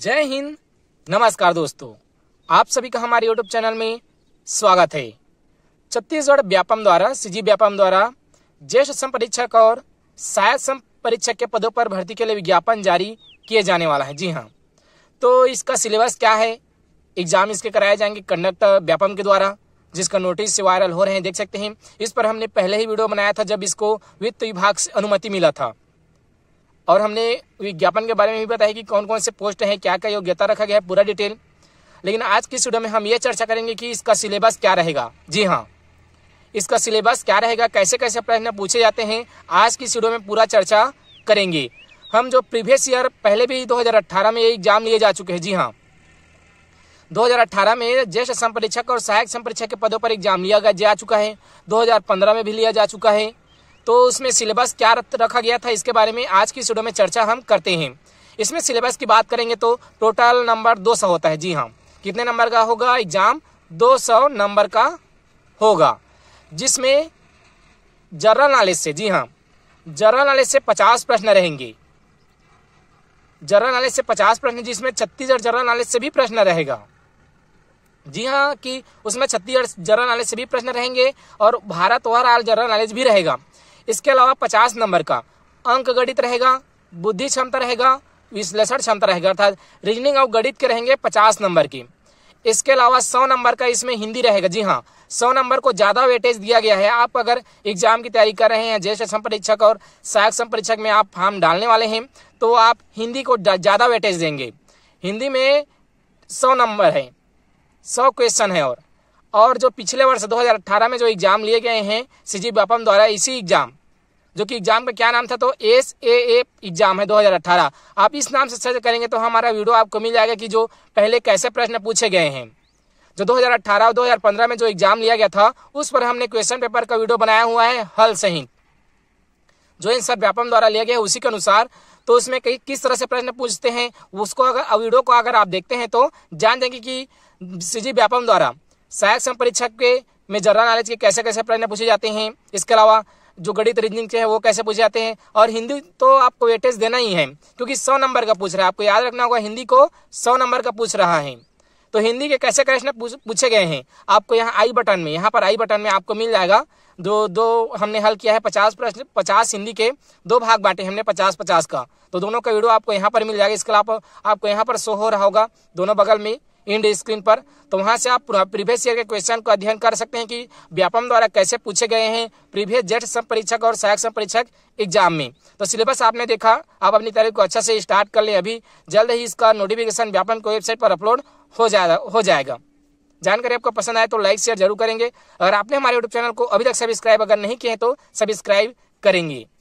जय हिंद नमस्कार दोस्तों आप सभी का हमारे यूट्यूब चैनल में स्वागत है छत्तीसगढ़ व्यापम द्वारा सीजी व्यापम द्वारा ज्येष्ठ सम परीक्षक और सहायक सम परीक्षक के पदों पर भर्ती के लिए विज्ञापन जारी किए जाने वाला है जी हाँ तो इसका सिलेबस क्या है एग्जाम इसके कराए जाएंगे कंडक्टर व्यापम के द्वारा जिसका नोटिस वायरल हो रहे हैं देख सकते हैं इस पर हमने पहले ही वीडियो बनाया था जब इसको वित्त विभाग से अनुमति मिला था और हमने विज्ञापन के बारे में भी बताया कि कौन कौन से पोस्ट हैं क्या क्या योग्यता रखा गया है पूरा डिटेल लेकिन आज की स्टूडियो में हम ये चर्चा करेंगे कि इसका सिलेबस क्या रहेगा जी हाँ इसका सिलेबस क्या रहेगा कैसे कैसे प्रश्न पूछे जाते हैं आज की स्टूडियो में पूरा चर्चा करेंगे हम जो प्रीवियस ईयर पहले भी 2018 में ये एग्जाम लिए जा चुके हैं जी हाँ 2018 में ज्येष्ठ संपरीक्षक और सहायक संपरीक्षक के पदों पर एग्जाम लिया गया जा चुका है 2015 में भी लिया जा चुका है तो उसमें सिलेबस क्या रखा गया था इसके बारे में आज की वीडियो में चर्चा हम करते हैं इसमें सिलेबस की बात करेंगे तो टोटल नंबर 200 होता है जी हाँ कितने नंबर का होगा एग्जाम 200 नंबर का होगा जिसमें जनरल नॉलेज से जी हाँ जनरल नॉलेज से 50 प्रश्न रहेंगे जनरल नॉलेज से 50 प्रश्न जिसमें छत्तीसगढ़ जनरल नॉलेज से भी प्रश्न रहेगा जी हाँ कि उसमें छत्तीसगढ़ जनरल नॉलेज से भी प्रश्न रहेंगे और भारत ओवरऑल जनरल नॉलेज भी रहेगा इसके अलावा पचास नंबर का अंक गणित रहेगा बुद्धि क्षमता रहेगा विश्लेषण क्षमता रहेगा अर्थात रीजनिंग और गणित के रहेंगे पचास नंबर की इसके अलावा सौ नंबर का इसमें हिंदी रहेगा जी हाँ सौ नंबर को ज़्यादा वेटेज दिया गया है आप अगर एग्जाम की तैयारी कर रहे हैं ज्येष्ठ संपरीक्षक और सहायक संपरीक्षक में आप फॉर्म डालने वाले हैं तो आप हिंदी को ज़्यादा वेटेज देंगे हिंदी में सौ नंबर है सौ क्वेश्चन है और और जो पिछले वर्ष 2018 में जो एग्जाम लिए गए हैं सी जी द्वारा इसी एग्जाम जो कि एग्जाम का क्या नाम था तो एस ए ए एग्जाम है 2018 आप इस नाम से सर्च करेंगे तो हमारा वीडियो आपको मिल जाएगा कि जो पहले कैसे प्रश्न पूछे गए हैं जो 2018 और 2015 में जो एग्जाम लिया गया था उस पर हमने क्वेश्चन पेपर का वीडियो बनाया हुआ है हल सही जो इन सर व्यापम द्वारा लिया गया है उसी के अनुसार तो उसमें कई किस तरह से प्रश्न पूछते हैं उसको अगर वीडियो को अगर आप देखते हैं तो जान देंगे कि सी जी व्यापम द्वारा सहायक सम परीक्षा के में जनरल नॉलेज के कैसे कैसे प्रश्न पूछे जाते हैं इसके अलावा जो गणित रीजनिंग के हैं वो कैसे पूछे जाते हैं और हिंदी तो आपको वेटेज देना ही है क्योंकि सौ नंबर का पूछ रहा है आपको याद रखना होगा हिंदी को सौ नंबर का पूछ रहा है तो हिंदी के कैसे प्रश्न पूछे गए हैं आपको यहाँ आई बटन में यहाँ पर आई बटन में आपको मिल जाएगा दो दो हमने हल किया है पचास प्रश्न पचास हिंदी के दो भाग बांटे हमने पचास पचास का तो दोनों का वीडियो आपको यहाँ पर मिल जाएगा इसके अलावा आपको यहाँ पर शो हो रहा होगा दोनों बगल में इंड स्क्रीन पर तो वहां से आप प्रीवियस ईयर के क्वेश्चन को अध्ययन कर सकते हैं कि व्यापम द्वारा कैसे पूछे गए हैं प्रीवियस जेट सम परीक्षक और सहायक सम परीक्षक एग्जाम में तो सिलेबस आपने देखा आप अपनी तैयारी को अच्छा से स्टार्ट कर लें अभी जल्द ही इसका नोटिफिकेशन व्यापम की वेबसाइट पर अपलोड हो जाएगा हो जाएगा जानकारी आपको पसंद आए तो लाइक शेयर जरूर करेंगे अगर आपने हमारे यूट्यूब चैनल को अभी तक सब्सक्राइब अगर नहीं किए तो सब्सक्राइब करेंगे